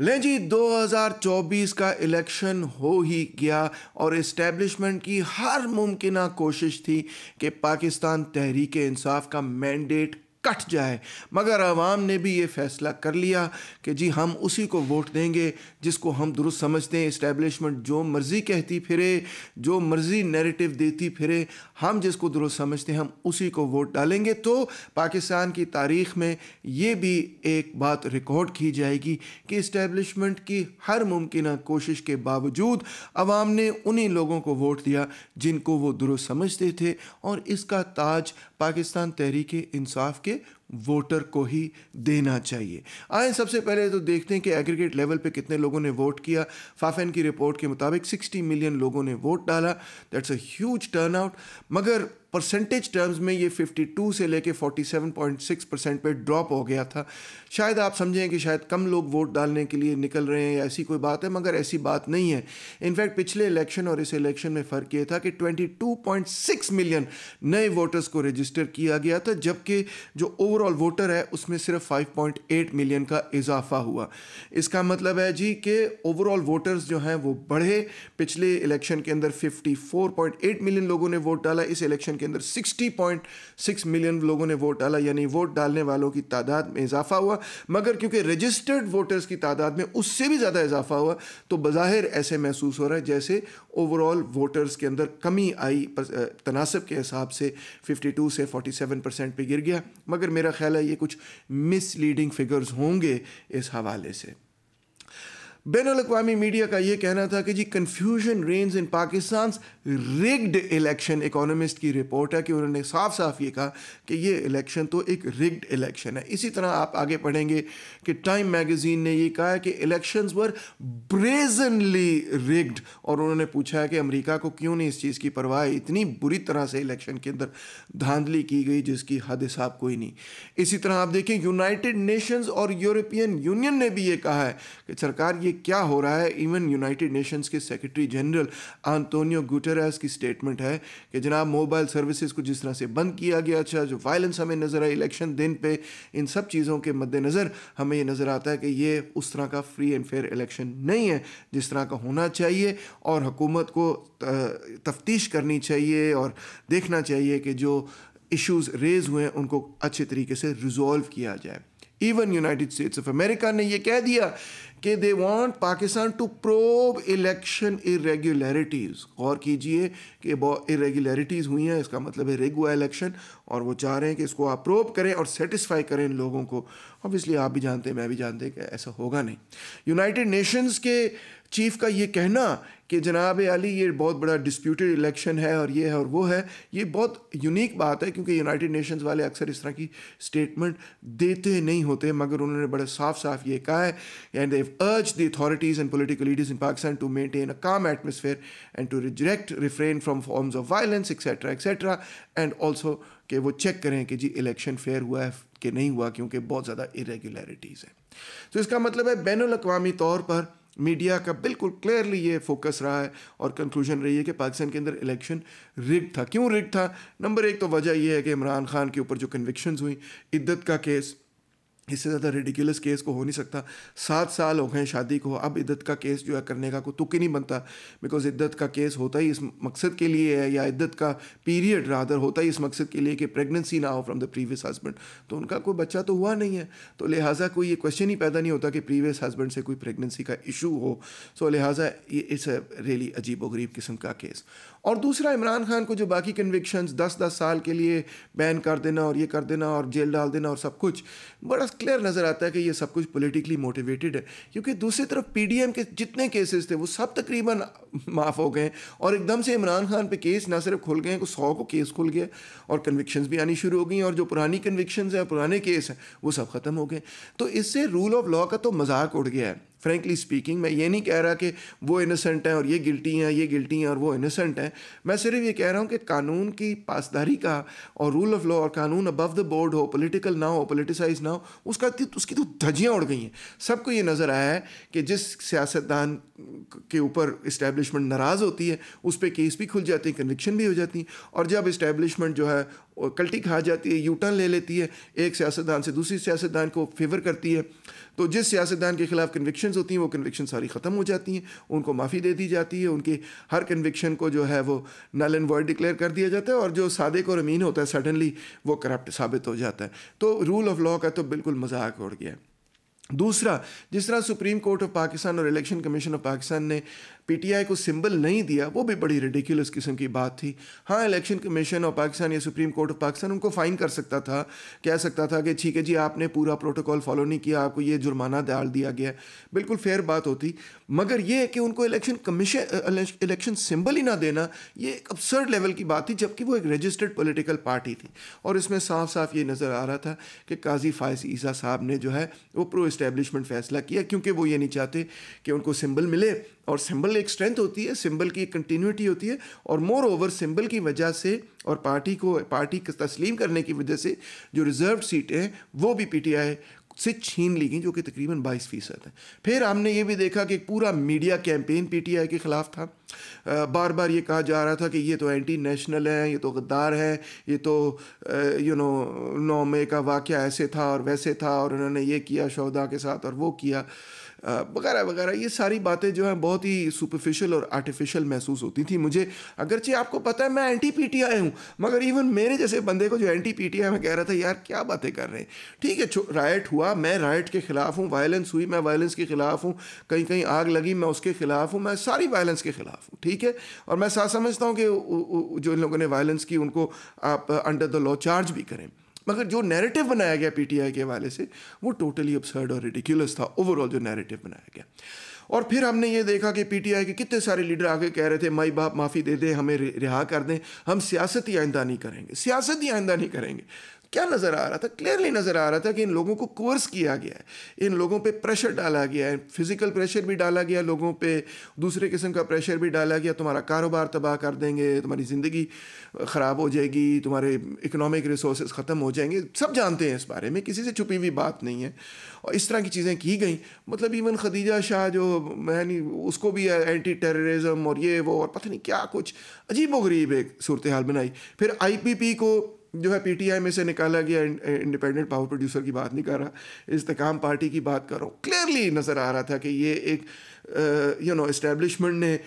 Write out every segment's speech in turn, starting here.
लें जी 2024 का इलेक्शन हो ही गया और इस्टेब्लिशमेंट की हर मुमकिन कोशिश थी कि पाकिस्तान तहरीक इंसाफ का मैंडेट कट जाए मगर आवाम ने भी ये फैसला कर लिया कि जी हम उसी को वोट देंगे जिसको हम दुरुस्त समझते हैं इस्टेबलिशमेंट जो मर्ज़ी कहती फिरे जो मर्ज़ी नैरेटिव देती फिरे हम जिसको दुरुस्त समझते हैं हम उसी को वोट डालेंगे तो पाकिस्तान की तारीख में ये भी एक बात रिकॉर्ड की जाएगी कि इस्टेबलिशमेंट की हर मुमकिन कोशिश के बावजूद आवाम ने उन्हीं लोगों को वोट दिया जिनको वो दुरुस्त समझते थे और इसका ताज पाकिस्तान तहरीक इंसाफ के वोटर को ही देना चाहिए आए सबसे पहले तो देखते हैं कि एग्रीगेट लेवल पे कितने लोगों ने वोट किया फाफेन की रिपोर्ट के मुताबिक 60 मिलियन लोगों ने वोट डाला that's a huge turnout मगर परसेंटेज टर्म्स में ये 52 से लेके 47.6 परसेंट पर ड्रॉप हो गया था शायद आप समझें कि शायद कम लोग वोट डालने के लिए निकल रहे हैं या ऐसी कोई बात है मगर ऐसी बात नहीं है इनफैक्ट पिछले इलेक्शन और इस इलेक्शन में फ़र्क ये था कि 22.6 मिलियन नए वोटर्स को रजिस्टर किया गया था जबकि जो ओवरऑल वोटर है उसमें सिर्फ 5.8 मिलियन का इजाफा हुआ इसका मतलब है जी कि ओवरऑल वोटर्स जो हैं वो बढ़े पिछले इलेक्शन के अंदर फिफ्टी मिलियन लोगों ने वोट डाला इस इलेक्शन के के अंदर 60.6 मिलियन लोगों ने वोट डाला यानी वोट डालने वालों की तादाद में इजाफा हुआ मगर क्योंकि रजिस्टर्ड वोटर्स की तादाद में उससे भी ज़्यादा इजाफा हुआ तो बाहिर ऐसे महसूस हो रहा है जैसे ओवरऑल वोटर्स के अंदर कमी आई तनासब के हिसाब से 52 से 47 परसेंट पर गिर गया मगर मेरा ख्याल है ये कुछ मिसलीडिंग फिगर्स होंगे इस हवाले से बैन अवी मीडिया का यह कहना था कि जी confusion reigns in Pakistan rigged election Economist की रिपोर्ट है कि उन्होंने साफ साफ ये कहा कि ये इलेक्शन तो एक रिग्ड इलेक्शन है इसी तरह आप आगे पढ़ेंगे कि टाइम मैगजीन ने यह कहा है कि इलेक्शन वर ब्रेजनली रिग्ड और उन्होंने पूछा है कि अमरीका को क्यों नहीं इस चीज़ की परवाह इतनी बुरी तरह से इलेक्शन के अंदर धांधली की गई जिसकी हद हिसाब कोई नहीं इसी तरह आप देखें यूनाइटेड नेशंस और यूरोपियन यूनियन ने भी ये कहा है कि सरकार ये क्या हो रहा है इवन यूनाइटेड नेशंस के सेक्रेटरी जनरल आंतोनियो गुटेरस की स्टेटमेंट है कि जनाब मोबाइल सर्विसेज को जिस तरह से बंद किया गया अच्छा जो वायलेंस हमें नज़र आए इलेक्शन दिन पे इन सब चीज़ों के मद्देनज़र हमें ये नज़र आता है कि ये उस तरह का फ्री एंड फेयर इलेक्शन नहीं है जिस तरह का होना चाहिए और हुकूमत को तफ्तीश करनी चाहिए और देखना चाहिए कि जो इश्यूज़ रेज़ हुए हैं उनको अच्छे तरीके से रिजॉल्व किया जाए even United States of America ने यह कह दिया कि they want Pakistan to probe election irregularities गौर कीजिए कि इरेगुलरिटीज़ हुई हैं इसका मतलब है रेगुआ इलेक्शन और वो चाह रहे हैं कि इसको आप प्रोब करें और सेटिस्फाई करें इन लोगों को ऑब्वियसली आप भी जानते हैं मैं भी जानते हैं कि ऐसा होगा नहीं यूनाइटेड नेशंस के चीफ का ये कहना कि जनाब अली ये बहुत बड़ा डिस्प्यूटेड इलेक्शन है और ये है और वो है ये बहुत यूनिक बात है क्योंकि यूनाइटेड नेशंस वाले अक्सर इस तरह की स्टेटमेंट देते नहीं होते मगर उन्होंने बड़ा साफ साफ ये कहा है and they urge the authorities and political leaders in Pakistan to maintain a calm atmosphere and to reject refrain from forms of violence etcetera etcetera and also कि वो चेक करें कि जी इलेक्शन फेयर हुआ है कि नहीं हुआ क्योंकि बहुत ज़्यादा इरेगुलरिटीज़ हैं तो इसका मतलब है बैन अवी तौर पर मीडिया का बिल्कुल क्लियरली ये फोकस रहा है और कंक्लूजन रही है कि पाकिस्तान के अंदर इलेक्शन रिग था क्यों रिग था नंबर एक तो वजह यह है कि इमरान खान के ऊपर जो कन्विक्शंस हुई इद्दत का केस इससे ज़्यादा रेडिकुलस केस को हो नहीं सकता सात साल हो गए शादी को अब इद्दत का केस जो है करने का कोई तुक ही नहीं बनता बिकॉज इद्दत का केस होता ही इस मकसद के लिए है या इद्दत का पीरियड रादर होता ही इस मकसद के लिए कि प्रेगनेंसी ना हो फ्रॉम द प्रीवियस हस्बैंड तो उनका कोई बच्चा तो हुआ नहीं है तो लिहाजा कोई ये क्वेश्चन ही पैदा नहीं होता कि प्रीवियस हस्बैंड से कोई प्रेगनेंसी का इशू हो सो so, लिहाजा ये इस रियली अजीब व गरीब किस्म का केस और दूसरा इमरान खान को जो बाकी कन्विक्शन दस दस साल के लिए बैन कर देना और ये कर देना और जेल डाल देना और सब कुछ बड़ा क्लियर नज़र आता है कि ये सब कुछ पॉलिटिकली मोटिवेटेड है क्योंकि दूसरी तरफ पीडीएम के जितने केसेस थे वो सब तकरीबन माफ़ हो गए और एकदम से इमरान खान पे केस ना सिर्फ खुल गए हैं सौ को केस खुल गया और कन्विक्शंस भी आनी शुरू हो गई और जो पुरानी कन्विक्शंस हैं पुराने केस हैं वो सब ख़त्म हो गए तो इससे रूल ऑफ लॉ का तो मजाक उड़ गया है फ्रेंकली स्पीकिंग मैं ये नहीं कह रहा कि वो इनोसेंट हैं और ये गिल्टी हैं ये गिल्टी हैं और वो इनोसेंट हैं मैं सिर्फ ये कह रहा हूँ कि कानून की पासदारी का और रूल ऑफ लॉ और कानून अबव द बोर्ड हो पोलिटिकल ना हो पोलिटिसाइज ना हो उसका उसकी तो धजियाँ उड़ गई हैं सबको ये नज़र आया है कि जिस सियासतदान के ऊपर इस्टेब्लिशमेंट नाराज़ होती है उस पर केस भी खुल जाते हैं कन्विक्शन भी हो जाती हैं और जब इस्टेब्लिशमेंट जो है और कल्टी खा जाती है यूटर्न ले लेती है एक सियासतदान से दूसरी सियासतदान को फेवर करती है तो जिस सियासतदान के खिलाफ कन्विक्शन होती हैं वो कन्विक्शन सारी ख़त्म हो जाती हैं उनको माफ़ी दे दी जाती है उनकी हर कन्विक्शन को जो है वो नल एंड वर्ड डिक्लेयर कर दिया जाता है और जो सादक और अमीन होता है सडनली वो करप्ट साबित हो जाता है तो रूल ऑफ लॉ का तो बिल्कुल मजाक उड़ गया है दूसरा जिस तरह सुप्रीम कोर्ट ऑफ पाकिस्तान और इलेक्शन कमीशन ऑफ पाकिस्तान ने पीटीआई को सिंबल नहीं दिया वो भी बड़ी रेडिकुलस किस्म की बात थी हाँ इलेक्शन कमीशन ऑफ पाकिस्तान या सुप्रीम कोर्ट ऑफ पाकिस्तान उनको फ़ाइन कर सकता था कह सकता था कि ठीक है जी आपने पूरा प्रोटोकॉल फॉलो नहीं किया आपको ये जुर्माना डाल दिया गया बिल्कुल फेयर बात होती मगर ये कि उनको इलेक्शन कमीशन इलेक्शन सिंबल ही ना देना ये एक अपसर्ड लेवल की बात थी जबकि वो एक रजिस्टर्ड पोलिटिकल पार्टी थी और इसमें साफ साफ ये नज़र आ रहा था कि काजी फायस ईसा साहब ने जो है वो प्रो इस्टेब्लिशमेंट फैसला किया क्योंकि वो ये नहीं चाहते कि उनको सिंबल मिले और सिंबल एक स्ट्रेंथ होती है सिंबल की एक कंटिन्यूटी होती है और मोर ओवर सिंबल की वजह से और पार्टी को पार्टी तस्लीम करने की वजह से जो रिज़र्व सीटें हैं वो भी आई से छीन ली गई जो कि तकरीबन 22 फीसद है फिर हमने ये भी देखा कि पूरा मीडिया कैंपेन पीटीआई के ख़िलाफ़ था बार बार ये कहा जा रहा था कि ये तो एंटी नेशनल है ये तो गद्दार है ये तो यू नो नौ मई का वाक़ ऐसे था और वैसे था और उन्होंने ये किया शहदा के साथ और वो किया वगैरह वगैरह ये सारी बातें जो हैं बहुत ही सुपरफिशियल और आर्टिफिशियल महसूस होती थी मुझे अगरचे आपको पता है मैं एंटी पी टी आई हूँ मगर इवन मेरे जैसे बंदे को जो एंटी पी टी आई मैं कह रहा था यार क्या बातें कर रहे हैं ठीक है राइट हुआ मैं राइट के ख़िलाफ़ हूँ वायलेंस हुई मैं वायलेंस के ख़िलाफ़ हूँ कहीं कहीं आग लगी मैं उसके ख़िलाफ़ हूँ मैं सारी वायलेंस के ख़िलाफ़ हूँ ठीक है और मैं साथ समझता हूँ कि जो इन लोगों ने वायलेंस की उनको आप अंडर द लॉ चार्ज भी करें मगर जो नैरेटिव बनाया गया पीटीआई के हवाले से वो टोटली अपसर्ड और रिडिक्यूलस था ओवरऑल जो नैरेटिव बनाया गया और फिर हमने ये देखा कि पीटीआई के कितने सारे लीडर आगे कह रहे थे माई बाप माफ़ी दे दे हमें रिहा कर दें हम सियासत ही आइंदा नहीं करेंगे सियासत ही आइंदा नहीं करेंगे क्या नज़र आ रहा था क्लियरली नज़र आ रहा था कि इन लोगों को कोर्स किया गया है इन लोगों पे प्रेशर डाला गया है फिज़िकल प्रेशर भी डाला गया लोगों पे दूसरे किस्म का प्रेशर भी डाला गया तुम्हारा कारोबार तबाह कर देंगे तुम्हारी ज़िंदगी ख़राब हो जाएगी तुम्हारे इकनॉमिक रिसोर्स ख़त्म हो जाएंगे सब जानते हैं इस बारे में किसी से छुपी हुई बात नहीं है और इस तरह की चीज़ें की गई मतलब इवन खदीजा शाह जो मैं उसको भी एंटी टेररिज्म और ये वो और पता नहीं क्या कुछ अजीब व गरीब एक सूरत हाल बनाई फिर आई पी पी को जो है पीटीआई में से निकाला गया इंडिपेंडेंट पावर प्रोड्यूसर की बात नहीं कर रहा इस्तेकाम पार्टी की बात कर रहा हूँ क्लियरली नज़र आ रहा था कि ये एक यू नो इस्टेब्लिशमेंट ने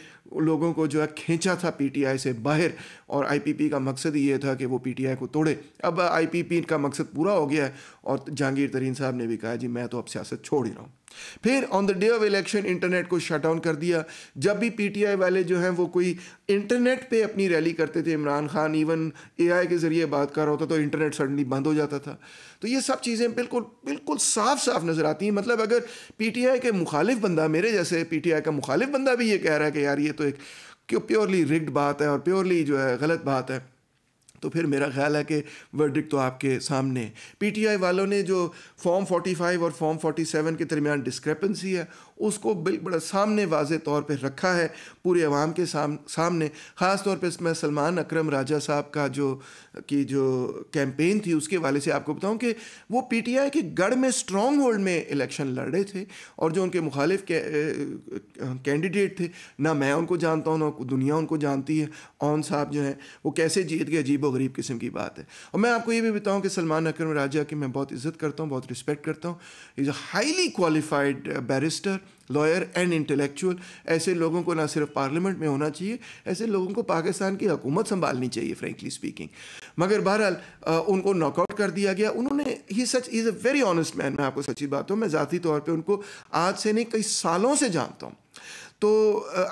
लोगों को जो है खींचा था पीटीआई से बाहर और आईपीपी का मकसद ये था कि वो पीटीआई को तोड़े अब आईपीपी का मकसद पूरा हो गया है और जहांगीर तरीन साहब ने भी कहा जी मैं तो अब सियासत छोड़ ही रहा हूँ फिर on the day of election internet को शट डाउन कर दिया जब भी पीटीआई वाले जो हैं वो कोई इंटरनेट पे अपनी रैली करते थे इमरान खान इवन एआई के ज़रिए बात कर रहा होता तो इंटरनेट सडनली बंद हो जाता था तो ये सब चीज़ें बिल्कुल बिल्कुल साफ साफ नज़र आती हैं मतलब अगर पीटीआई के मुखालिफ बंदा मेरे जैसे पीटीआई का मुखालिफ बंदा भी ये कह रहा है कि यार ये तो एक क्यों प्योरली रिग्ड बात है और प्योरली जो है गलत बात है तो फिर मेरा ख्याल है कि वर्डिक तो आपके सामने पीटीआई वालों ने जो फॉर्म 45 और फॉर्म 47 के दरमियान डिस्क्रेपेंसी है उसको बड़ा सामने वाज तौर पर रखा है पूरे अवाम के साम, सामने ख़ास तौर पर मैं सलमान अक्रम राजा साहब का जो की जो कैंपेन थी उसके वाले से आपको बताऊं कि वो पीटीआई के गढ़ में स्ट्रॉन्ग होल्ड में इलेक्शन लड़ रहे थे और जो उनके मुखालिफ कैंडिडेट थे ना मैं उनको जानता हूँ ना दुनिया उनको जानती है ऑन साहब जो हैं वो कैसे जीत गए अजीब व गरीब किस्म की बात है और मैं आपको ये भी बताऊँ कि सलमान अक्रम राजा की मैं बहुत इज़्ज़त करता हूँ बहुत रिस्पेक्ट करता हूँ is a highly qualified barrister lawyer and intellectual ऐसे लोगों को ना सिर्फ पार्लियामेंट में होना चाहिए ऐसे लोगों को पाकिस्तान की हुकूमत संभालनी चाहिए फ्रेंकली स्पीकिंग मगर बहरहाल उनको नॉकआउट कर दिया गया उन्होंने ही सच is a very honest man मैं आपको सच्ची बात हूँ मैं ज़ाती तौर पर उनको आज से नहीं कई सालों से जानता हूँ तो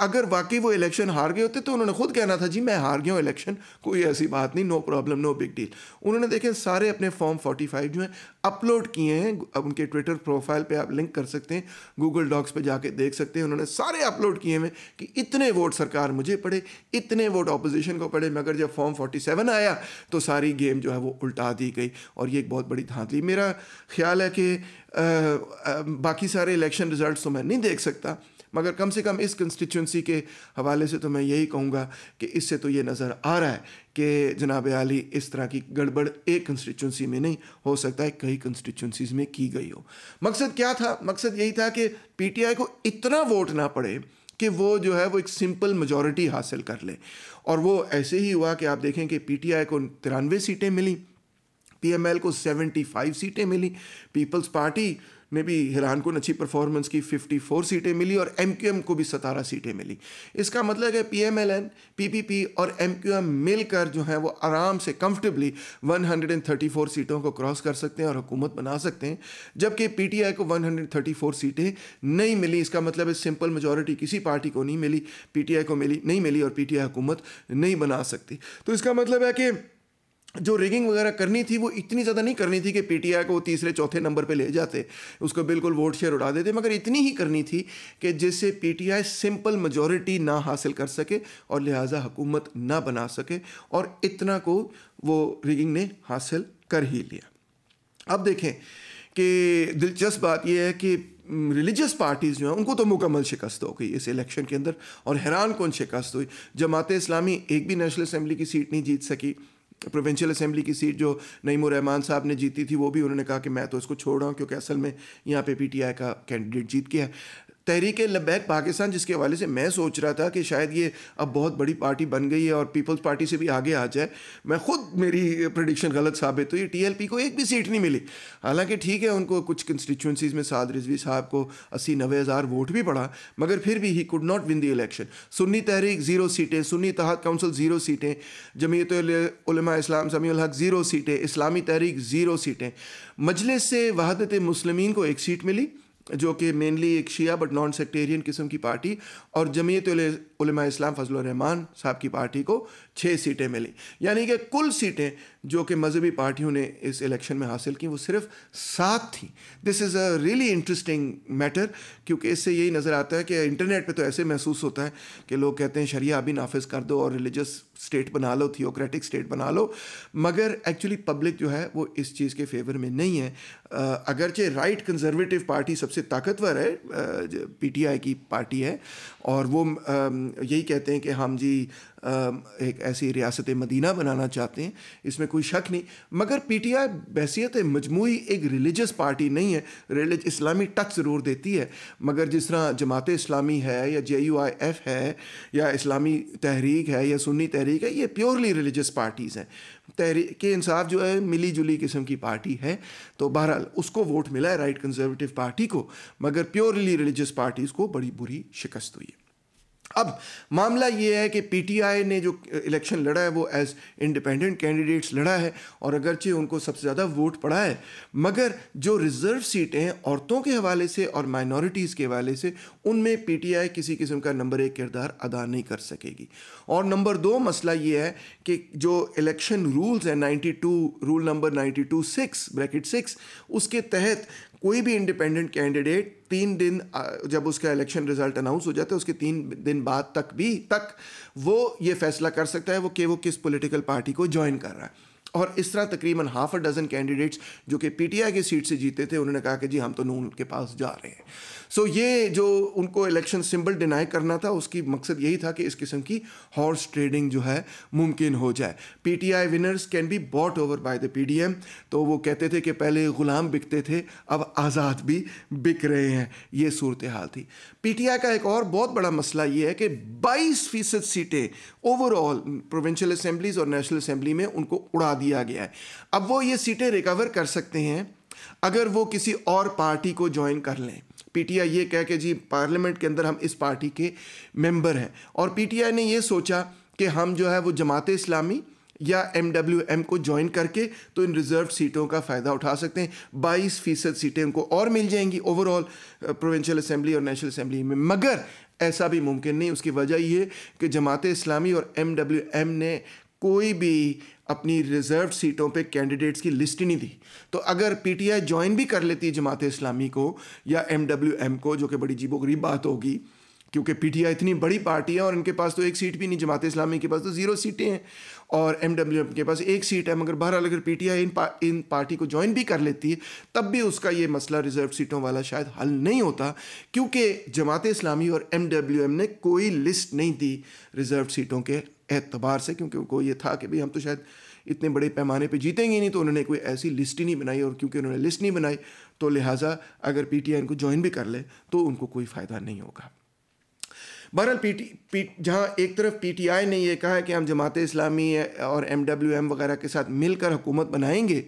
अगर वाकई वो इलेक्शन हार गए होते तो उन्होंने खुद कहना था जी मैं हार गया हूँ इलेक्शन कोई ऐसी बात नहीं no problem no big deal उन्होंने देखें सारे अपने फॉर्म 45 जो हैं अपलोड किए हैं अब उनके ट्विटर प्रोफाइल पे आप लिंक कर सकते हैं गूगल डॉक्स पे जाके देख सकते हैं उन्होंने सारे अपलोड किए हुए कि इतने वोट सरकार मुझे पड़े इतने वोट अपोजिशन को पड़े मगर जब फॉर्म फोर्टी आया तो सारी गेम जो है वो उल्टा दी गई और ये एक बहुत बड़ी धांधली मेरा ख्याल है कि बाकी सारे इलेक्शन रिजल्ट तो मैं नहीं देख सकता मगर कम से कम इस कंस्टिट्यूंसी के हवाले से तो मैं यही कहूँगा कि इससे तो ये नज़र आ रहा है कि जनाब आली इस तरह की गड़बड़ एक कंस्टिट्यूंसी में नहीं हो सकता है कई कंस्टिट्यूंसीज़ में की गई हो मकसद क्या था मकसद यही था कि पी टी आई को इतना वोट ना पड़े कि वो जो है वो एक सिंपल मेजॉरिटी हासिल कर ले और वो ऐसे ही हुआ कि आप देखें कि पी को तिरानवे सीटें मिली पी को 75 सीटें मिली पीपल्स पार्टी ने भी हिरान को अच्छी परफॉर्मेंस की 54 सीटें मिली और एम को भी सतारह सीटें मिली इसका मतलब है P M L N P P P और एम क्यू एम मिलकर जो है वो आराम से कंफर्टेबली 134 सीटों को क्रॉस कर सकते हैं और हुकूमत बना सकते हैं जबकि पी टी आई को 134 सीटें नहीं मिली इसका मतलब है सिंपल मेजोरिटी किसी पार्टी को नहीं मिली पी टी आई को मिली नहीं मिली और पी टी आई हुकूमत नहीं बना सकती तो इसका मतलब है कि जो रिगिंग वगैरह करनी थी वो इतनी ज़्यादा नहीं करनी थी कि पीटीआई को वो तीसरे चौथे नंबर पे ले जाते उसको बिल्कुल वोट शेयर उड़ा देते मगर इतनी ही करनी थी कि जिससे पीटीआई सिंपल मजॉरिटी ना हासिल कर सके और लिहाजा हुकूमत ना बना सके और इतना को वो रिगिंग ने हासिल कर ही लिया अब देखें कि दिलचस्प बात यह है कि रिलीजियस पार्टीज़ जो हैं उनको तो मुकम्मल शिकस्त हो गई इस इलेक्शन के अंदर और हैरान कौन शिकस्त हुई जमात इस्लामी एक भी नेशनल असम्बली की सीट नहीं जीत सकी प्रोविंशियल असेंबली की सीट जो नईम रहमान साहब ने जीती थी वो भी उन्होंने कहा कि मैं तो इसको छोड़ रहा हूँ क्योंकि असल में यहाँ पे पीटीआई का कैंडिडेट जीत गया तहरीक लबैक पाकिस्तान जिसके हवाले से मैं सोच रहा था कि शायद ये अब बहुत बड़ी पार्टी बन गई है और पीपल्स पार्टी से भी आगे आ जाए मैं खुद मेरी प्रडिक्शन गलत साबित हुई टीएलपी को एक भी सीट नहीं मिली हालांकि ठीक है उनको कुछ कंस्टिट्यूंसीज में साद रिजवी साहब को अस्सी नबे हज़ार वोट भी पड़ा मगर फिर भी he could not win the election Sunni Tehreek zero सीटें सुन्नी तहत काउंसिल ज़ीरो सीटें जमीयत इस्लाम समी हक ज़ीरो सीटें इस्लामी तहरीक ज़ीरो सीटें मजलिस से वहादत मुसलमिन को एक सीट मिली जो कि मेनली एक शिया बट नॉन सेक्टेरियन किस्म की पार्टी और जमीयत उलमा इस्लाम फजल रहमान साहब की पार्टी को छः सीटें मिली यानी कि कुल सीटें जो कि मजहबी पार्टियों ने इस इलेक्शन में हासिल की वो सिर्फ सात थी this is a really interesting matter क्योंकि इससे यही नज़र आता है कि इंटरनेट पर तो ऐसे महसूस होता है कि लोग कहते हैं शरिया अभी नाफिज कर दो और रिलीजस स्टेट बना लो थियोक्रेटिक स्टेट बना लो मगर एक्चुअली पब्लिक जो है वो इस चीज़ के फेवर में नहीं है अगरचे राइट कंजर्वेटिव पार्टी सबसे ताकतवर है पीटीआई की पार्टी है और वो यही कहते हैं कि हम जी एक ऐसी रियासत मदीना बनाना चाहते हैं इसमें कोई शक नहीं मगर पी टी आई बैसीत मजमू एक रिलीजस पार्टी नहीं है रिलीज इस्लामी टच ज़रूर देती है मगर जिस तरह जमात इस्लामी है या जे यू आई एफ है या इस्लामी तहरीक है या सुन्नी तहरीक है ये प्योरली रिलीजस पार्टीज़ हैं तहरी के इंसाफ जो है मिली जुली किस्म की पार्टी है तो बहरहाल उसको वोट मिला है राइट कंजर्वेटिव पार्टी को मगर प्योरली रिलीजस पार्टीज़ को बड़ी बुरी शिकस्त हुई है अब मामला ये है कि पीटीआई ने जो इलेक्शन लड़ा है वो एज इंडिपेंडेंट कैंडिडेट्स लड़ा है और अगरचे उनको सबसे ज़्यादा वोट पड़ा है मगर जो रिज़र्व सीटें हैं औरतों के हवाले से और माइनॉरिटीज़ के हवाले से उनमें पीटीआई किसी किस्म का नंबर एक किरदार अदा नहीं कर सकेगी और नंबर दो मसला ये है कि जो इलेक्शन रूल्स हैं ninety rule number ninety two bracket six उसके तहत कोई भी इंडिपेंडेंट कैंडिडेट तीन दिन जब उसका इलेक्शन रिजल्ट अनाउंस हो जाता है उसके तीन दिन बाद तक भी तक वो ये फैसला कर सकता है वो कि वो किस पॉलिटिकल पार्टी को ज्वाइन कर रहा है और इस तरह तकरीबन हाफ अ डज़न कैंडिडेट्स जो कि पीटीआई की सीट से जीते थे उन्होंने कहा कि जी हम तो नून के पास जा रहे हैं सो so, ये जो उनको इलेक्शन सिंबल डिनाई करना था उसकी मकसद यही था कि इस किस्म की हॉर्स ट्रेडिंग जो है मुमकिन हो जाए PTI winners can be bought over by the PDM तो वो कहते थे कि पहले गुलाम बिकते थे अब आज़ाद भी बिक रहे हैं ये सूरत हाल थी पीटीआई का एक और बहुत बड़ा मसला ये है कि बाईस फीसद सीटें ओवरऑल प्रोविंशल असम्बलीज और नेशनल असम्बली में उनको उड़ा दिया दिया गया है अब वो ये सीटें रिकवर कर सकते हैं अगर वो किसी और पार्टी को ज्वाइन कर लें पीटीआई ये कह के जी पार्लियामेंट के अंदर हम इस पार्टी के मेंबर हैं और पीटीआई ने ये सोचा कि हम जो है वो जमात इस्लामी या एम को ज्वाइन करके तो इन रिज़र्व सीटों का फ़ायदा उठा सकते हैं बाईस फ़ीसद सीटें उनको और मिल जाएंगी ओवरऑल प्रोविंशियल असम्बली और नेशनल असम्बली में मगर ऐसा भी मुमकिन नहीं उसकी वजह यह कि जमात इस्लामी और एम ने कोई भी अपनी रिजर्व सीटों पे कैंडिडेट्स की लिस्ट ही नहीं दी तो अगर पीटीआई ज्वाइन भी कर लेती जमात इस्लामी को या एमडब्ल्यूएम को जो कि बड़ी जीबो गरीब बात होगी क्योंकि पीटीआई इतनी बड़ी पार्टी है और इनके पास तो एक सीट भी नहीं जमात इस्लामी के पास तो ज़ीरो सीटें हैं और एम के पास एक सीट है मगर बहरहाल अगर पी टी आई इन पा, इन पार्टी को ज्वाइन भी कर लेती है तब भी उसका ये मसला रिजर्व सीटों वाला शायद हल नहीं होता क्योंकि जमात इस्लामी और एम ने कोई लिस्ट नहीं दी रिजर्व सीटों के एतबार से क्योंकि उनको ये था कि भाई हम तो शायद इतने बड़े पैमाने पे जीतेंगे नहीं तो उन्होंने कोई ऐसी लिस्ट ही नहीं बनाई और क्योंकि उन्होंने लिस्ट नहीं बनाई तो लिहाजा अगर पी टी आई इनको ज्वाइन भी कर ले तो उनको कोई फ़ायदा नहीं होगा बहरहाल पी टी पी जहाँ एक तरफ पी टी आई ने यह कहा कि हम जमात इस्लामी और एम डब्ल्यू एम वगैरह के साथ मिलकर हुकूमत बनाएंगे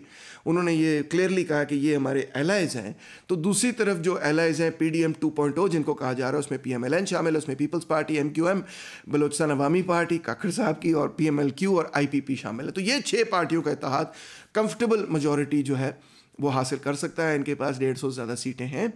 उन्होंने ये क्लियरली कहा कि ये हमारे एलाइज हैं तो दूसरी तरफ जो एलाइज हैं P D M two point O जिनको कहा जा रहा है उसमें पी एम एल एन शामिल है उसमें People's Party M Q M Balochistan Awami Party Kakar साहब की और पी एम एल क्यू और आई पी पी शामिल है तो ये छः पार्टियों का इतिहाद कंफर्टेबल मजॉरिटी जो है वो हासिल कर सकता है इनके पास डेढ़ सौ से ज़्यादा सीटें हैं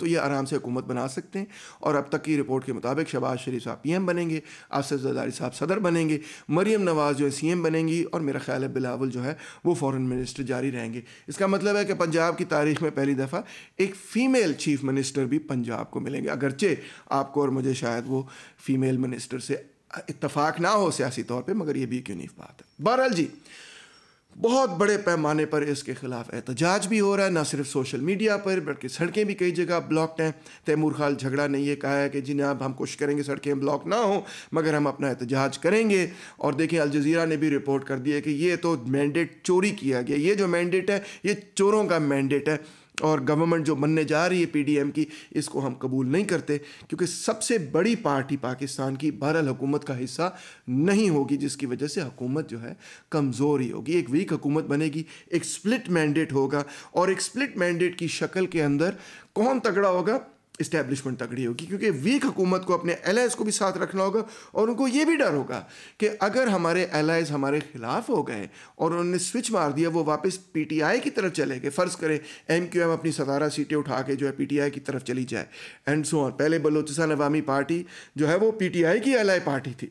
तो ये आराम से हुकूमत बना सकते हैं और अब तक की रिपोर्ट के मुताबिक शबाज शरीफ साहब पी एम बनेंगे आसिफ जदारी साहब सदर बनेंगे मरियम नवाज़ जो है सी एम बनेंगी और मेरा ख्याल है बिलावल जो है वो फॉरेन मिनिस्टर जारी रहेंगे इसका मतलब है कि पंजाब की तारीख में पहली दफ़ा एक फ़ीमेल चीफ़ मिनिस्टर भी पंजाब को मिलेंगे अगरचे आपको और मुझे शायद वो फ़ीमेल मिनिस्टर से इतफाक़ ना हो सियासी तौर पर मगर ये भी क्यों नहीं बात है बहरहाल जी बहुत बड़े पैमाने पर इसके खिलाफ एहतजाज भी हो रहा है ना सिर्फ सोशल मीडिया पर बल्कि सड़कें भी कई जगह ब्लॉक्ड हैं तैमूर खाल झगड़ा ने यह कहा है कि जिनाब हम कोशिश करेंगे सड़कें ब्लॉक ना हों मगर हम अपना एहतजाज करेंगे और देखें अलज़ीरा ने भी रिपोर्ट कर दिया कि ये तो मैंडेट चोरी किया गया ये जो मैंडेट है ये चोरों का मैंडेट है और गवर्नमेंट जो बनने जा रही है पीडीएम की इसको हम कबूल नहीं करते क्योंकि सबसे बड़ी पार्टी पाकिस्तान की बहरहाल हुकूमत का हिस्सा नहीं होगी जिसकी वजह से हुकूमत जो है कमज़ोर ही होगी एक वीक हुकूमत बनेगी एक स्प्लिट मैंडेट होगा और एक स्प्लिट मैंडेट की शक्ल के अंदर कौन तगड़ा होगा इस्टेब्लिशमेंट तगड़ी होगी क्योंकि वीक हुकूमत को अपने एलाइज को भी साथ रखना होगा और उनको ये भी डर होगा कि अगर हमारे एलाइज हमारे खिलाफ हो गए और उन्होंने स्विच मार दिया वो वापस पीटीआई की तरफ चले गए फ़र्ज़ करें एम क्यू एम अपनी सतारह सीटें उठा के जो है पीटीआई की तरफ चली जाए एंड सो so पहले बलोचिस्तान अवामी पार्टी जो है वो आई की एल पार्टी थी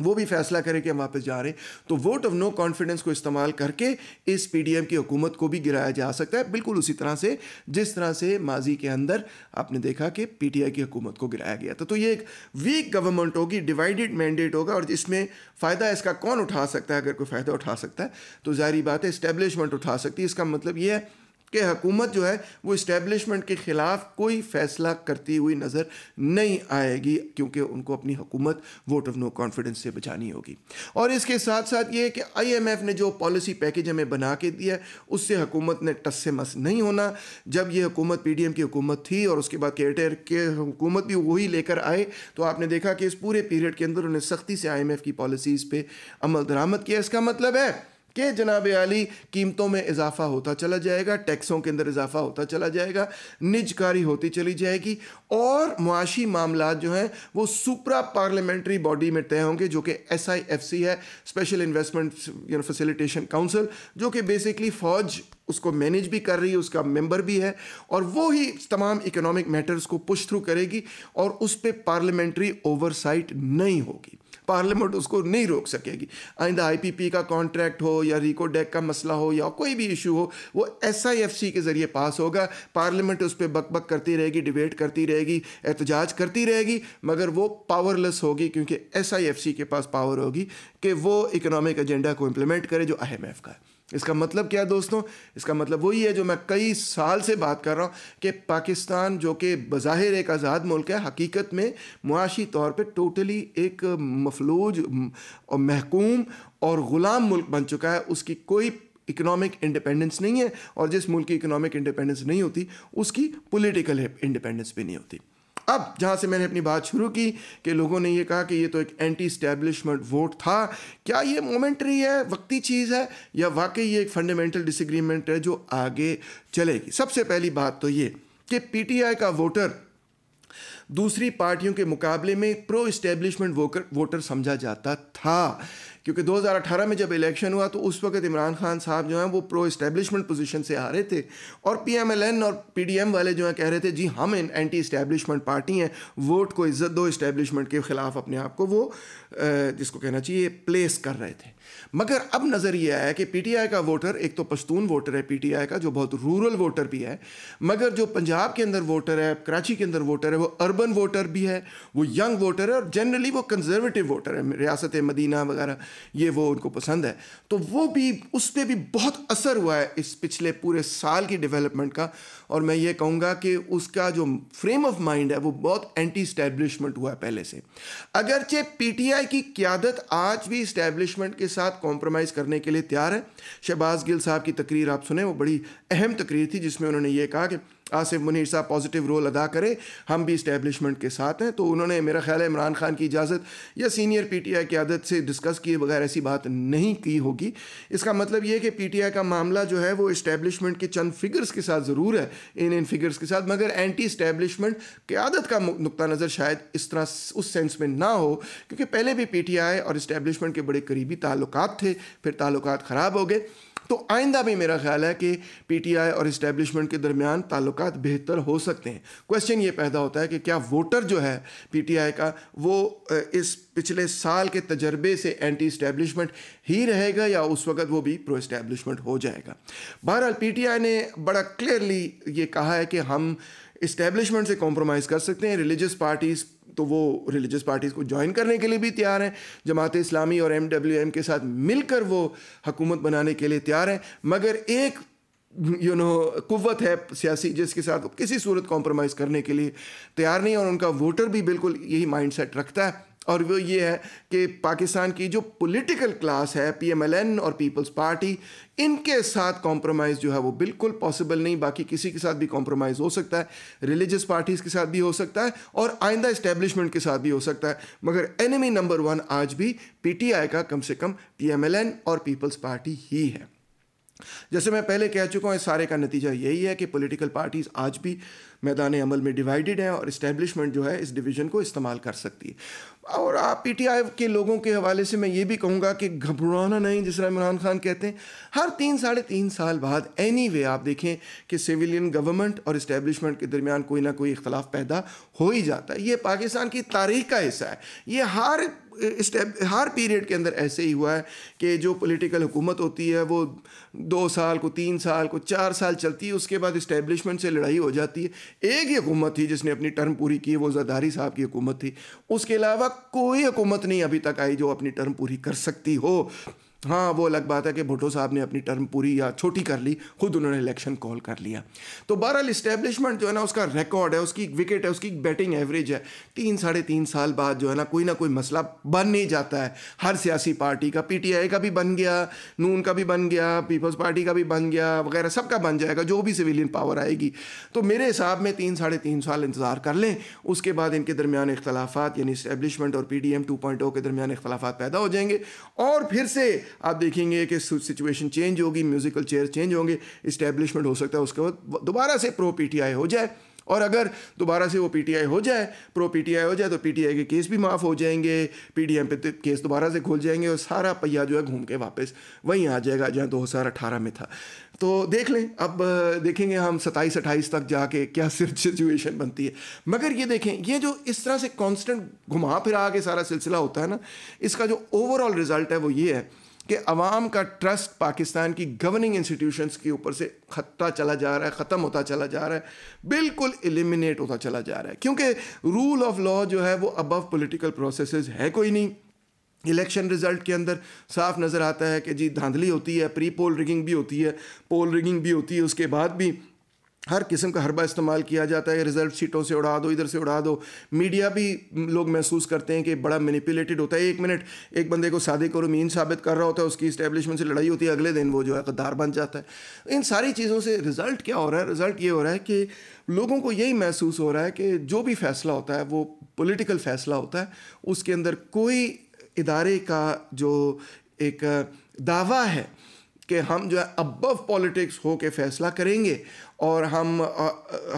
वो भी फैसला करें कि हम वापस जा रहे हैं तो वोट ऑफ नो कॉन्फिडेंस को इस्तेमाल करके इस पीडीएम की हुकूमत को भी गिराया जा सकता है बिल्कुल उसी तरह से जिस तरह से माजी के अंदर आपने देखा कि पीटीआई की हुकूमत को गिराया गया था तो, तो ये एक वीक गवर्नमेंट होगी डिवाइडेड मैंडेट होगा और इसमें फ़ायदा इसका कौन उठा सकता है अगर कोई फ़ायदा उठा सकता है तो जारी बात है इस्टेब्लिशमेंट उठा सकती है इसका मतलब ये है कि हुकूमत जो है वो इस्टेबलिशमेंट के ख़िलाफ़ कोई फ़ैसला करती हुई नज़र नहीं आएगी क्योंकि उनको अपनी हुकूमत वोट ऑफ नो कॉन्फिडेंस से बचानी होगी और इसके साथ साथ ये कि आईएमएफ ने जो पॉलिसी पैकेज हमें बना के दिया उससे हुकूमत ने टस से मस नहीं होना जब ये हुकूमत एम की हुकूमत थी और उसके बाद केयरटेयर के हुकूमत भी वही लेकर आए तो आपने देखा कि इस पूरे पीरियड के अंदर उन्हें सख्ती से एफ़ की पॉलिसीज़ पर अमल दरामद किया इसका मतलब है कि जनाब आली कीमतों में इजाफा होता चला जाएगा टैक्सों के अंदर इजाफा होता चला जाएगा निजकारी होती चली जाएगी और मुआशी मामला जो हैं वो सुपरा पार्लियामेंट्री बॉडी में तय होंगे जो कि एस आई एफ सी है स्पेशल इन्वेस्टमेंट फैसिलिटेशन काउंसिल जो कि बेसिकली फ़ौज उसको मैनेज भी कर रही है उसका मेंबर भी है और वो ही तमाम इकोनॉमिक मैटर्स को पुश थ्रू करेगी और उस पर पार्लियामेंट्री ओवरसाइट नहीं होगी पार्लियामेंट उसको नहीं रोक सकेगी आइंदा आईपीपी का कॉन्ट्रैक्ट हो या रिको डेक का मसला हो या कोई भी इशू हो वो एसआईएफसी के ज़रिए पास होगा पार्लियामेंट उस पर बक बक करती रहेगी डिबेट करती रहेगी एहतजाज करती रहेगी मगर वो पावरलेस होगी क्योंकि एसआईएफसी के पास पावर होगी कि वो इकोनॉमिक एजेंडा को इम्प्लीमेंट करे जो आई का है इसका मतलब क्या है दोस्तों इसका मतलब वही है जो मैं कई साल से बात कर रहा हूँ कि पाकिस्तान जो कि बज़ाहिर एक आज़ाद मुल्क है हकीकत में मुआशी तौर पर टोटली एक मफलूज और महकूम और ग़ुलाम मुल्क बन चुका है उसकी कोई इकोनॉमिक इंडिपेंडेंस नहीं है और जिस मुल्क की इकोनॉमिक इंडिपेंडेंस नहीं होती उसकी पॉलिटिकल इंडिपेंडेंस भी नहीं होती अब जहाँ से मैंने अपनी बात शुरू की कि लोगों ने यह कहा कि ये तो एक एंटी स्टैब्लिशमेंट वोट था क्या ये मोमेंट्री है वक्ती चीज़ है या वाकई ये एक फंडामेंटल डिसग्रीमेंट है जो आगे चलेगी सबसे पहली बात तो ये कि पीटीआई का वोटर दूसरी पार्टियों के मुकाबले में प्रो इस्टेब्लिशमेंट वोकर वोटर समझा जाता था क्योंकि 2018 में जब इलेक्शन हुआ तो उस वक्त इमरान खान साहब जो हैं वो प्रो इस्टेब्लिशमेंट पोजीशन से आ रहे थे और पीएमएलएन और पीडीएम वाले जो हैं कह रहे थे जी हम इन एंटी इस्टेब्लिशमेंट पार्टी हैं वोट को इज्जत दो इस्टेब्लिशमेंट के ख़िलाफ़ अपने आप को वो जिसको कहना चाहिए प्लेस कर रहे थे मगर अब नज़र ये आया कि पी का वोटर एक तो पश्तून वोटर है पी का जो बहुत रूरल वोटर भी है मगर जो पंजाब के अंदर वोटर है कराची के अंदर वोटर है वो अरबन अर्बन वोटर भी है वो यंग वोटर है और जनरली वो कंजर्वेटिव वोटर है रियासत मदीना वगैरह ये वो उनको पसंद है तो वो भी उस पर भी बहुत असर हुआ है इस पिछले पूरे साल की डेवलपमेंट का और मैं ये कहूँगा कि उसका जो फ्रेम ऑफ माइंड है वो बहुत एंटी इस्टेब्लिशमेंट हुआ है पहले से अगरचे पीटीआई की क्यादत आज भी इस्टेब्लिशमेंट के साथ कॉम्प्रोमाइज़ करने के लिए तैयार है शहबाज गिल साहब की तकरीर आप सुने वो बड़ी अहम तकरीर थी जिसमें उन्होंने ये कहा कि आसिफ मुनीर साहब पॉजिटिव रोल अदा करें हम भी इस्टेबलिशमेंट के साथ हैं तो उन्होंने मेरा ख्याल है इमरान खान की इजाज़त या सीनियर पी टी आई की आदत से डिस्कस किए बगैर ऐसी बात नहीं की होगी इसका मतलब ये कि पी टी आई का मामला जो है वो इस्टेबलिशमेंट के चंद फिगर्स के साथ ज़रूर है इन इन फिगर्स के साथ मगर एंटी की आदत का नुकता नज़र शायद इस तरह उस सेंस में ना हो क्योंकि पहले भी पी टी आई और इस्टेबलिशमेंट के बड़े करीबी ताल्लुक थे फिर ताल्लुक ख़राब हो गए तो आइंदा भी मेरा ख्याल है कि पीटीआई और इस्टेब्लिशमेंट के दरमियान ताल्लुक बेहतर हो सकते हैं क्वेश्चन ये पैदा होता है कि क्या वोटर जो है पीटीआई का वो इस पिछले साल के तजर्बे से एंटी इस्टेब्लिशमेंट ही रहेगा या उस वक्त वो भी प्रो इस्टेब्लिशमेंट हो जाएगा बहरहाल पीटीआई ने बड़ा क्लियरली ये कहा है कि हम इस्टेब्लिशमेंट से कॉम्प्रोमाइज़ कर सकते हैं रिलीजियस पार्टीज़ तो वो रिलीजियस पार्टीज़ को ज्वाइन करने के लिए भी तैयार हैं जमात इस्लामी और एम डब्ल्यू एम के साथ मिलकर वो हकूमत बनाने के लिए तैयार हैं मगर एक यू नो कुत है सियासी जिसके साथ किसी सूरत कॉम्प्रोमाइज़ करने के लिए तैयार नहीं और उनका वोटर भी बिल्कुल यही माइंड सेट रखता है और वो ये है कि पाकिस्तान की जो पॉलिटिकल क्लास है पीएमएलएन और पीपल्स पार्टी इनके साथ कॉम्प्रोमाइज़ जो है वो बिल्कुल पॉसिबल नहीं बाकी किसी के साथ भी कॉम्प्रोमाइज़ हो सकता है रिलीजियस पार्टीज़ के साथ भी हो सकता है और आइंदा इस्टेब्लिशमेंट के साथ भी हो सकता है मगर एनिमी नंबर वन आज भी पी का कम से कम पी और पीपल्स पार्टी ही है जैसे मैं पहले कह चुका हूँ इस सारे का नतीजा यही है कि पोलिटिकल पार्टीज़ आज भी मैदान अमल में डिवाइडेड हैं और इस्टेबलिशमेंट जो है इस डिवीज़न को इस्तेमाल कर सकती है और आप पी टी आई के लोगों के हवाले से मैं ये भी कहूँगा कि घबराना नहीं जिस तरह इमरान खान कहते हैं हर तीन साढ़े तीन साल बाद एनी anyway, वे आप देखें कि सिविलियन गवर्नमेंट और इस्टेबलिशमेंट के दरमियान कोई ना कोई इख्तलाफ पैदा हो ही जाता है ये पाकिस्तान की तारीख का हिस्सा है ये हर स्टेप हर पीरियड के अंदर ऐसे ही हुआ है कि जो पॉलिटिकल हुकूमत होती है वो दो साल को तीन साल को चार साल चलती है उसके बाद इस्टेब्लिशमेंट से लड़ाई हो जाती है एक ही हुकूमत थी जिसने अपनी टर्म पूरी की वो जरदारी साहब की हुकूमत थी उसके अलावा कोई हुकूमत नहीं अभी तक आई जो अपनी टर्म पूरी कर सकती हो हाँ वो अलग बात है कि भुट्टो साहब ने अपनी टर्म पूरी या छोटी कर ली खुद उन्होंने इलेक्शन कॉल कर लिया तो बहरहाल इस्टेब्लिशमेंट जो है ना उसका रिकॉर्ड है उसकी विकेट है उसकी बैटिंग एवरेज है तीन साढ़े तीन साल बाद जो है ना कोई ना कोई मसला बन नहीं जाता है हर सियासी पार्टी का पी का भी बन गया नून का भी बन गया पीपल्स पार्टी का भी बन गया वगैरह सबका बन जाएगा जो भी सिविलियन पावर आएगी तो मेरे हिसाब में तीन साढ़े तीन साल इंतज़ार कर लें उसके बाद इनके दरमियान इख्लाफा यानी इस्टेब्लिशमेंट और P D M two point O के दरमियान इख्तलाफात पैदा हो जाएंगे और फिर से आप देखेंगे कि सिचुएशन चेंज होगी म्यूज़िकल चेयर चेंज होंगे इस्टेब्लिशमेंट हो सकता है उसके बाद दोबारा से प्रो पी हो जाए और अगर दोबारा से वो पीटीआई हो जाए प्रो पीटीआई हो जाए तो पीटीआई के केस भी माफ़ हो जाएंगे पीडीएम पे केस दोबारा से खोल जाएंगे और सारा पहिया जो है घूम के वापस वहीं आ जाएगा जहाँ दो हज़ार अठारह में था तो देख लें अब देखेंगे हम सत्ताईस अट्ठाईस तक जाके क्या सिर्फ सिचुएशन बनती है मगर ये देखें ये जो इस तरह से कॉन्स्टेंट घुमा फिरा के सारा सिलसिला होता है ना इसका जो ओवरऑल रिज़ल्ट है वो ये है कि अवाम का ट्रस्ट पाकिस्तान की गवर्निंग इंस्टीट्यूशंस के ऊपर से खत्ता चला जा रहा है ख़त्म होता चला जा रहा है बिल्कुल एलिमिनेट होता चला जा रहा है क्योंकि रूल ऑफ लॉ जो है वो अबव पॉलिटिकल प्रोसेसेस है कोई नहीं इलेक्शन रिजल्ट के अंदर साफ नज़र आता है कि जी धांधली होती है प्री पोल रिगिंग भी होती है पोल रिगिंग भी होती है उसके बाद भी हर किस्म का हरबा इस्तेमाल किया जाता है रिजर्व सीटों से उड़ा दो इधर से उड़ा दो मीडिया भी लोग महसूस करते हैं कि बड़ा मैनिपुलेटेड होता है एक मिनट एक बंदे को सादिक और मीन साबित कर रहा होता है उसकी इस्टेब्लिशमेंट से लड़ाई होती है अगले दिन वो जो है गद्दार बन जाता है तो इन सारी चीज़ों से रिज़ल्ट क्या हो रहा है रिज़ल्ट ये हो रहा है कि लोगों को यही महसूस हो रहा है कि जो भी फ़ैसला होता है वो पोलिटिकल फ़ैसला होता है उसके अंदर कोई इदारे का जो एक दावा है कि हम जो है अबव पॉलिटिक्स हो के फैसला करेंगे और हम आ,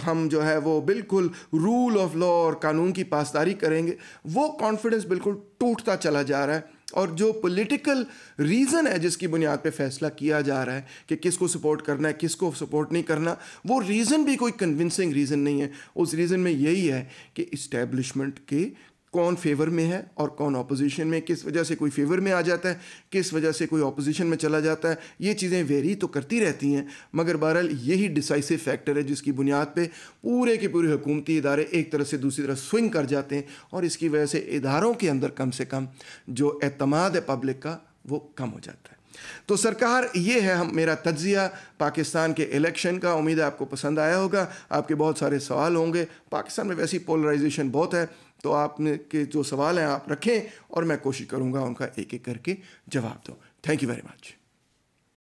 हम जो है वो बिल्कुल रूल ऑफ लॉ और कानून की पासदारी करेंगे वो कॉन्फिडेंस बिल्कुल टूटता चला जा रहा है और जो पॉलिटिकल रीज़न है जिसकी बुनियाद पे फैसला किया जा रहा है कि किसको सपोर्ट करना है किसको सपोर्ट नहीं करना वो रीज़न भी कोई कन्विंसिंग रीज़न नहीं है उस रीज़न में यही है कि इस्टेब्लिशमेंट के कौन फेवर में है और कौन ऑपोजिशन में किस वजह से कोई फेवर में आ जाता है किस वजह से कोई ऑपोजिशन में चला जाता है ये चीज़ें वेरी तो करती रहती हैं मगर बहरहाल यही डिसाइसिव फैक्टर है जिसकी बुनियाद पे पूरे के पूरे हुकूमती इदारे एक तरह से दूसरी तरफ स्विंग कर जाते हैं और इसकी वजह से इदारों के अंदर कम से कम जो अतमाद है पब्लिक का वो कम हो जाता है तो सरकार ये है हम मेरा तजिया पाकिस्तान के इलेक्शन का उम्मीद है आपको पसंद आया होगा आपके बहुत सारे सवाल होंगे पाकिस्तान में वैसी पोलराइजेशन बहुत है तो आपने के जो सवाल हैं आप रखें और मैं कोशिश करूँगा उनका एक एक करके जवाब दूँ थैंक यू वेरी मच